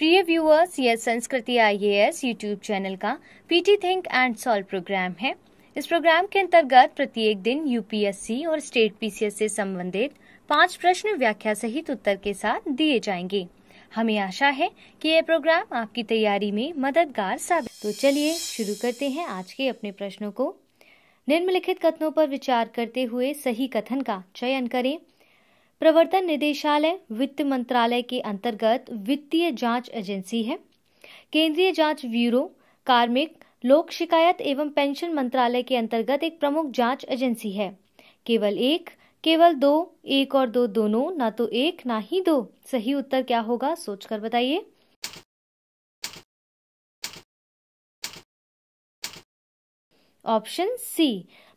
प्रिय व्यूअर्स यह Sanskriti IAS YouTube channel का PT think and solve program है इस प्रोग्राम के अंतर्गत प्रत्येक दिन यूपीएससी और स्टेट पीसीएस से संबंधित पांच प्रश्न व्याख्या सहित उत्तर के साथ दिए जाएंगे हमें आशा है कि यह प्रोग्राम आपकी तैयारी में मददगार साबित तो चलिए शुरू करते हैं आज के अपने प्रश्नों को निम्नलिखित कथनों पर विचार करते हुए सही कथन का चयन करें प्रवर्तन निदेशालय वित्त मंत्रालय के अंतर्गत वित्तीय जांच एजेंसी है केंद्रीय जांच ब्यूरो कार्मिक लोक शिकायत एवं पेंशन मंत्रालय के अंतर्गत एक प्रमुख जांच एजेंसी है केवल एक केवल दो एक और दो दोनों ना तो एक ना ही दो सही उत्तर क्या होगा सोचकर बताइए ऑप्शन सी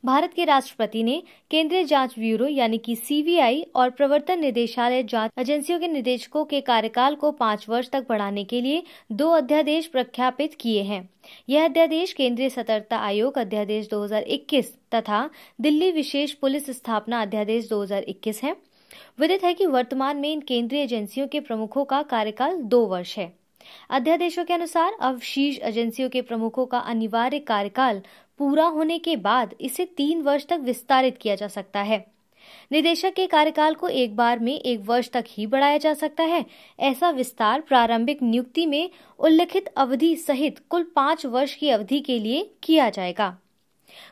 भारत के राष्ट्रपति ने केंद्रीय जांच ब्यूरो यानी कि सीबीआई और प्रवर्तन निदेशालय जांच एजेंसियों के निदेशकों के कार्यकाल को पाँच वर्ष तक बढ़ाने के लिए दो अध्यादेश प्रख्यापित किए हैं यह अध्यादेश केंद्रीय सतर्कता आयोग अध्यादेश 2021 तथा दिल्ली विशेष पुलिस स्थापना अध्यादेश 2021 है विदित है कि वर्तमान में इन केंद्रीय एजेंसियों के प्रमुखों का कार्यकाल दो वर्ष है अध्यादेशों के अनुसार अब शीर्ष एजेंसियों के प्रमुखों का अनिवार्य कार्यकाल पूरा होने के बाद इसे तीन वर्ष तक विस्तारित किया जा सकता है निदेशक के कार्यकाल को एक बार में एक वर्ष तक ही बढ़ाया जा सकता है ऐसा विस्तार प्रारंभिक नियुक्ति में उल्लिखित अवधि सहित कुल पांच वर्ष की अवधि के लिए किया जाएगा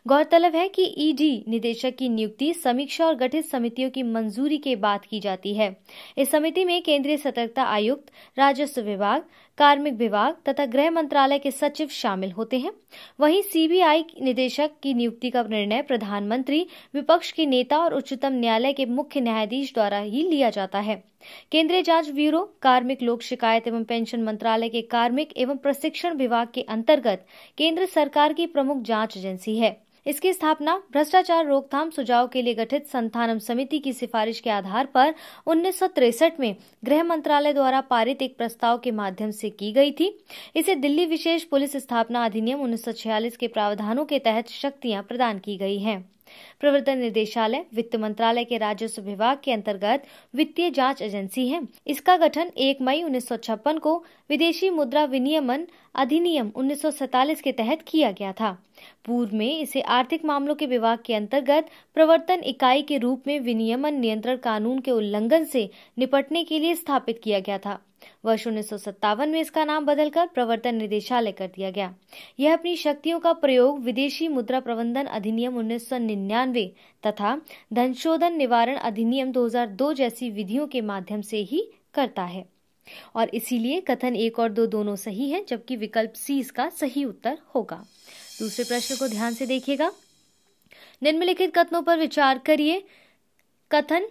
गौरतलब है कि ईडी निदेशक की नियुक्ति समीक्षा और गठित समितियों की मंजूरी के बाद की जाती है इस समिति में केंद्रीय सतर्कता आयुक्त राजस्व विभाग कार्मिक विभाग तथा गृह मंत्रालय के सचिव शामिल होते हैं वहीं सीबीआई निदेशक की नियुक्ति का निर्णय प्रधानमंत्री विपक्ष के नेता और उच्चतम न्यायालय के मुख्य न्यायाधीश द्वारा ही लिया जाता है केंद्रीय जांच ब्यूरो कार्मिक लोक शिकायत एवं पेंशन मंत्रालय के कार्मिक एवं प्रशिक्षण विभाग के अंतर्गत केंद्र सरकार की प्रमुख जांच एजेंसी है इसकी स्थापना भ्रष्टाचार रोकथाम सुझाव के लिए गठित संथानम समिति की सिफारिश के आधार पर उन्नीस में गृह मंत्रालय द्वारा पारित एक प्रस्ताव के माध्यम से की गई थी इसे दिल्ली विशेष पुलिस स्थापना अधिनियम उन्नीस के प्रावधानों के तहत शक्तियां प्रदान की गई हैं। प्रवर्तन निदेशालय वित्त मंत्रालय के राजस्व विभाग के अंतर्गत वित्तीय जांच एजेंसी है इसका गठन 1 मई 1956 को विदेशी मुद्रा विनियमन अधिनियम 1947 के तहत किया गया था पूर्व में इसे आर्थिक मामलों के विभाग के अंतर्गत प्रवर्तन इकाई के रूप में विनियमन नियंत्रण कानून के उल्लंघन से निपटने के लिए स्थापित किया गया था वर्ष उन्नीस में इसका नाम बदलकर प्रवर्तन निदेशालय कर दिया गया यह अपनी शक्तियों का प्रयोग विदेशी मुद्रा प्रबंधन अधिनियम उन्नीस तथा धनशोधन निवारण अधिनियम 2002 जैसी विधियों के माध्यम से ही करता है और इसीलिए कथन एक और दो दोनों सही है जबकि विकल्प सी इसका सही उत्तर होगा दूसरे प्रश्न को ध्यान से देखिएगा निम्नलिखित कथनों पर विचार करिए कथन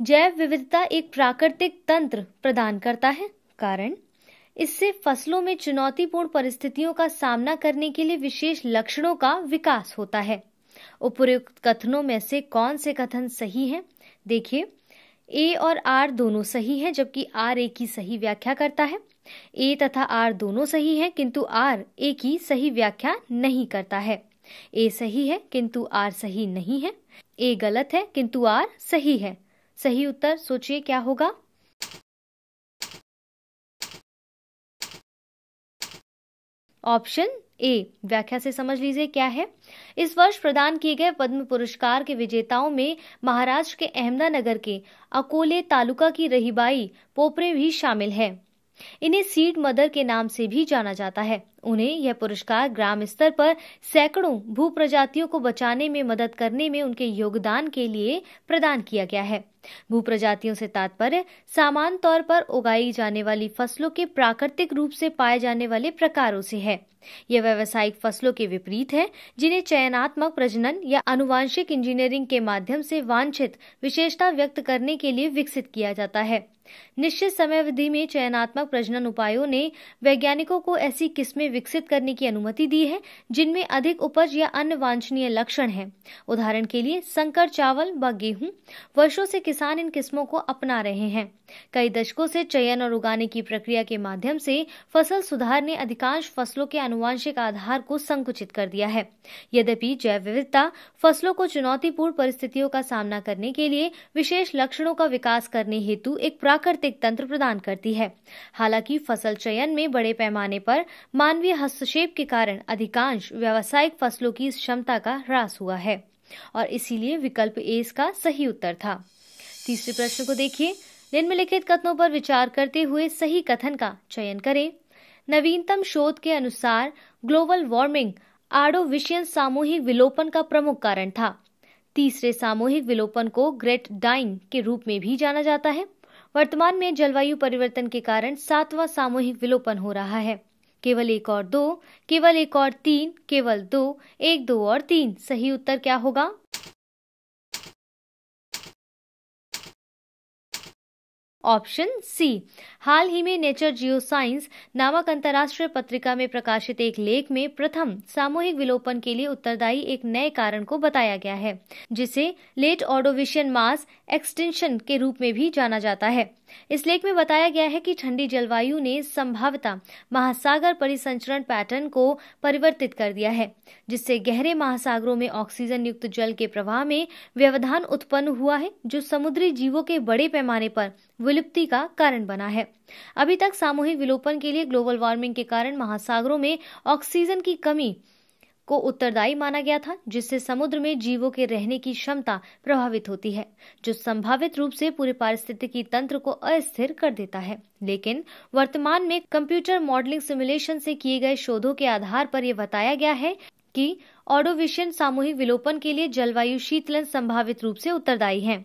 जैव विविधता एक प्राकृतिक तंत्र प्रदान करता है कारण इससे फसलों में चुनौतीपूर्ण परिस्थितियों का सामना करने के लिए विशेष लक्षणों का विकास होता है उपयुक्त कथनों में से कौन से कथन सही है देखिए ए और आर दोनों सही है जबकि आर ए की सही व्याख्या करता है ए तथा आर दोनों सही है किंतु आर ए की सही व्याख्या नहीं करता है ए सही है किंतु आर सही नहीं है ए गलत है किंतु आर सही है सही उत्तर सोचिए क्या होगा ऑप्शन ए व्याख्या से समझ लीजिए क्या है इस वर्ष प्रदान किए गए पद्म पुरस्कार के विजेताओं में महाराष्ट्र के अहमदानगर के अकोले तालुका की रहीबाई पोपरे भी शामिल है इन्हें सीड मदर के नाम से भी जाना जाता है उन्हें यह पुरस्कार ग्राम स्तर पर सैकड़ों भू प्रजातियों को बचाने में मदद करने में उनके योगदान के लिए प्रदान किया गया है भू प्रजातियों से तात्पर्य सामान्य तौर पर उगाई जाने वाली फसलों के प्राकृतिक रूप से पाए जाने वाले प्रकारों से है यह व्यावसायिक फसलों के विपरीत है जिन्हें चयनात्मक प्रजनन या अनुवांशिक इंजीनियरिंग के माध्यम से वांछित विशेषता व्यक्त करने के लिए विकसित किया जाता है निश्चित समय अवधि में चयनात्मक प्रजनन उपायों ने वैज्ञानिकों को ऐसी किस्में विकसित करने की अनुमति दी है जिनमें अधिक उपज या अन्य वांछनीय लक्षण हैं उदाहरण के लिए संकर चावल व गेहूं वर्षों से किसान इन किस्मों को अपना रहे हैं कई दशकों से चयन और उगाने की प्रक्रिया के माध्यम से फसल सुधार ने अधिकांश फसलों के अनुवांशिक आधार को संकुचित कर दिया है यद्यपि जैव विविधता फसलों को चुनौतीपूर्ण परिस्थितियों का सामना करने के लिए विशेष लक्षणों का विकास करने हेतु एक प्राकृतिक प्राकृतिक तंत्र प्रदान करती है हालांकि फसल चयन में बड़े पैमाने पर मानवीय हस्तक्षेप के कारण अधिकांश व्यावसायिक फसलों की क्षमता का ह्रास हुआ है और इसीलिए विकल्प ए इसका सही उत्तर था तीसरे प्रश्न को देखिए निम्नलिखित कथनों पर विचार करते हुए सही कथन का चयन करें नवीनतम शोध के अनुसार ग्लोबल वार्मिंग आडोविशियन सामूहिक विलोपन का प्रमुख कारण था तीसरे सामूहिक विलोपन को ग्रेट डाइंग के रूप में भी जाना जाता है वर्तमान में जलवायु परिवर्तन के कारण सातवां सामूहिक विलोपन हो रहा है केवल एक और दो केवल एक और तीन केवल दो एक दो और तीन सही उत्तर क्या होगा ऑप्शन सी हाल ही में नेचर जियो साइंस नामक अंतर्राष्ट्रीय पत्रिका में प्रकाशित एक लेख में प्रथम सामूहिक विलोपन के लिए उत्तरदायी एक नए कारण को बताया गया है जिसे लेट ऑडोविशियन मास एक्सटेंशन के रूप में भी जाना जाता है इस लेख में बताया गया है कि ठंडी जलवायु ने संभावता महासागर परिसंचरण पैटर्न को परिवर्तित कर दिया है जिससे गहरे महासागरों में ऑक्सीजन युक्त जल के प्रवाह में व्यवधान उत्पन्न हुआ है जो समुद्री जीवों के बड़े पैमाने पर विलुप्ति का कारण बना है अभी तक सामूहिक विलोपन के लिए ग्लोबल वार्मिंग के कारण महासागरों में ऑक्सीजन की कमी को उत्तरदायी माना गया था जिससे समुद्र में जीवों के रहने की क्षमता प्रभावित होती है जो संभावित रूप से पूरे पारिस्थितिकी तंत्र को अस्थिर कर देता है लेकिन वर्तमान में कंप्यूटर मॉडलिंग सिमुलेशन से किए गए शोधों के आधार पर यह बताया गया है कि ऑडोविशन सामूहिक विलोपन के लिए जलवायु शीतलन संभावित रूप से उत्तरदायी है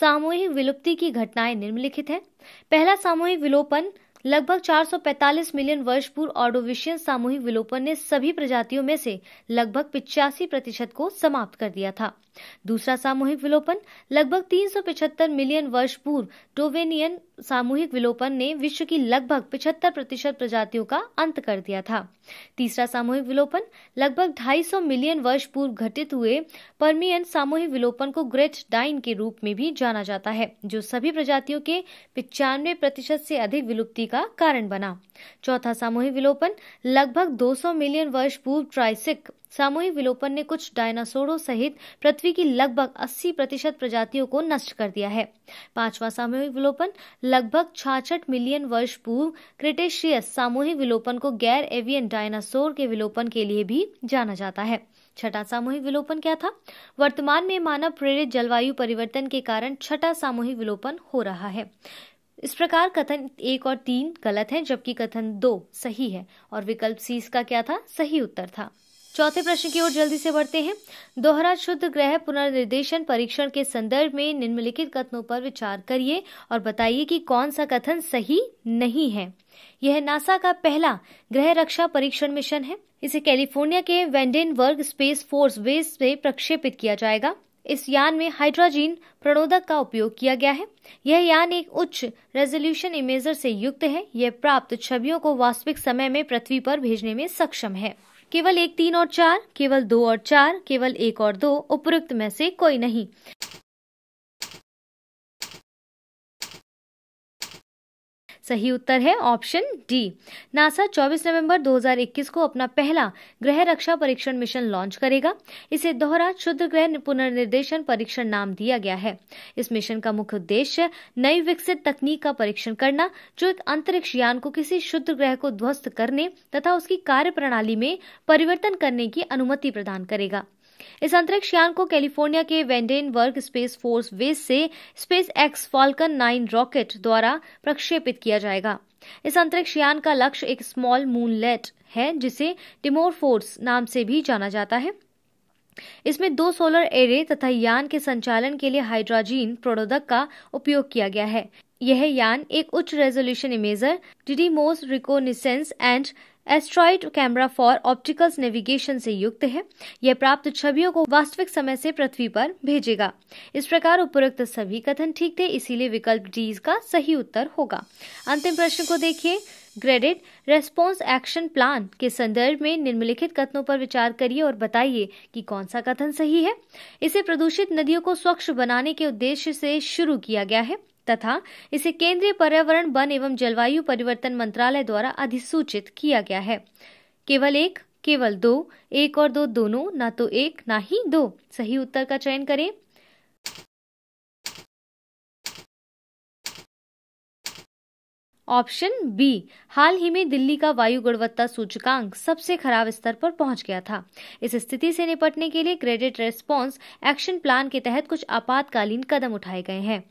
सामूहिक विलुप्ति की घटनाएं निम्नलिखित हैं। पहला सामूहिक विलोपन लगभग 445 मिलियन वर्ष पूर्व ऑर्डोविशियन सामूहिक विलोपन ने सभी प्रजातियों में से लगभग पिचासी प्रतिशत को समाप्त कर दिया था दूसरा सामूहिक विलोपन लगभग तीन मिलियन वर्ष पूर्व टोवेनियन सामूहिक विलोपन ने विश्व की लगभग पिछहत्तर प्रतिशत प्रजातियों का अंत कर दिया था तीसरा सामूहिक विलोपन लगभग 250 मिलियन वर्ष पूर्व घटित हुए परमियन सामूहिक विलोपन को ग्रेट डाइन के रूप में भी जाना जाता है जो सभी प्रजातियों के पिचानवे प्रतिशत से अधिक विलुप्ति का कारण बना चौथा सामूहिक विलोपन लगभग 200 मिलियन वर्ष पूर्व ट्राइसिक सामूहिक विलोपन ने कुछ डायनासोरों सहित पृथ्वी की लगभग 80 प्रतिशत प्रजातियों को नष्ट कर दिया है पांचवा सामूहिक विलोपन लगभग छाछठ मिलियन वर्ष पूर्व क्रिटेशियस सामूहिक विलोपन को गैर एवियन डायनासोर के विलोपन के लिए भी जाना जाता है छठा सामूहिक विलोपन क्या था वर्तमान में मानव प्रेरित जलवायु परिवर्तन के कारण छठा सामूहिक विलोपन हो रहा है इस प्रकार कथन एक और तीन गलत है जबकि कथन दो सही है और विकल्प सी इसका क्या था सही उत्तर था चौथे प्रश्न की ओर जल्दी से बढ़ते हैं दोहरा शुद्ध ग्रह पुनर्निर्देशन परीक्षण के संदर्भ में निम्नलिखित कथनों पर विचार करिए और बताइए कि कौन सा कथन सही नहीं है यह नासा का पहला ग्रह रक्षा परीक्षण मिशन है इसे कैलिफोर्निया के वर्ग स्पेस फोर्स बेस में प्रक्षेपित किया जाएगा इस यान में हाइड्रोजीन प्रणोदक का उपयोग किया गया है यह यान एक उच्च रेजोल्यूशन इमेजर से युक्त है यह प्राप्त छवियों को वास्तविक समय में पृथ्वी पर भेजने में सक्षम है केवल एक तीन और चार केवल दो और चार केवल एक और दो उपरोक्त में से कोई नहीं सही उत्तर है ऑप्शन डी नासा 24 नवंबर 2021 को अपना पहला ग्रह रक्षा परीक्षण मिशन लॉन्च करेगा इसे दोहरा क्षुद्र ग्रह पुनर्निर्देशन परीक्षण नाम दिया गया है इस मिशन का मुख्य उद्देश्य नई विकसित तकनीक का परीक्षण करना जो एक अंतरिक्ष यान को किसी क्षुद्र ग्रह को ध्वस्त करने तथा उसकी कार्य प्रणाली में परिवर्तन करने की अनुमति प्रदान करेगा इस अंतरिक्ष यान को कैलिफोर्निया के Vandenberg space force base से SpaceX Falcon nine rocket द्वारा प्रक्षेपित किया जाएगा इस अंतरिक्ष यान का लक्ष्य एक स्मॉल मूनलेट है जिसे टिमोर फोर्स नाम से भी जाना जाता है इसमें दो सोलर एरे तथा यान के संचालन के लिए हाइड्रोजीन प्रोडोदक का उपयोग किया गया है यह यान एक उच्च resolution imager Didymos reconnaissance and asteroid camera for optical navigation से युक्त है यह प्राप्त छवियों को वास्तविक समय से पृथ्वी पर भेजेगा इस प्रकार उपरोक्त सभी कथन ठीक थे इसीलिए विकल्प डी का सही उत्तर होगा अंतिम प्रश्न को देखिए ग्रेडिट रेस्पॉन्स एक्शन प्लान के संदर्भ में निम्नलिखित कथनों पर विचार करिए और बताइए कि कौन सा कथन सही है इसे प्रदूषित नदियों को स्वच्छ बनाने के उद्देश्य से शुरू किया गया है तथा इसे केंद्रीय पर्यावरण वन एवं जलवायु परिवर्तन मंत्रालय द्वारा अधिसूचित किया गया है केवल एक केवल दो एक और दो दोनों ना तो एक ना ही दो सही उत्तर का चयन करें ऑप्शन बी हाल ही में दिल्ली का वायु गुणवत्ता सूचकांक सबसे खराब स्तर पर पहुंच गया था इस स्थिति से निपटने के लिए क्रेडिट रेस्पॉन्स एक्शन प्लान के तहत कुछ आपातकालीन कदम उठाए गए हैं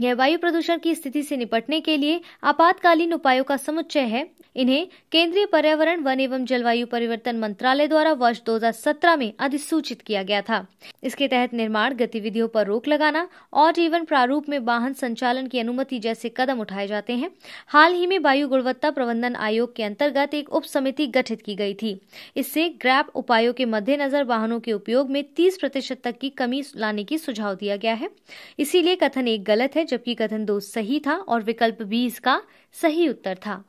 यह वायु प्रदूषण की स्थिति से निपटने के लिए आपातकालीन उपायों का समुच्चय है इन्हें केंद्रीय पर्यावरण वन एवं जलवायु परिवर्तन मंत्रालय द्वारा वर्ष 2017 में अधिसूचित किया गया था इसके तहत निर्माण गतिविधियों पर रोक लगाना और जीवन प्रारूप में वाहन संचालन की अनुमति जैसे कदम उठाए जाते हैं हाल ही में वायु गुणवत्ता प्रबंधन आयोग के अंतर्गत एक उप समिति गठित की गई थी इससे ग्रैप उपायों के मद्देनजर वाहनों के उपयोग में तीस प्रतिशत तक की कमी लाने की सुझाव दिया गया है इसीलिए कथन एक गलत है जबकि कथन दो सही था और विकल्प बी इसका सही उत्तर था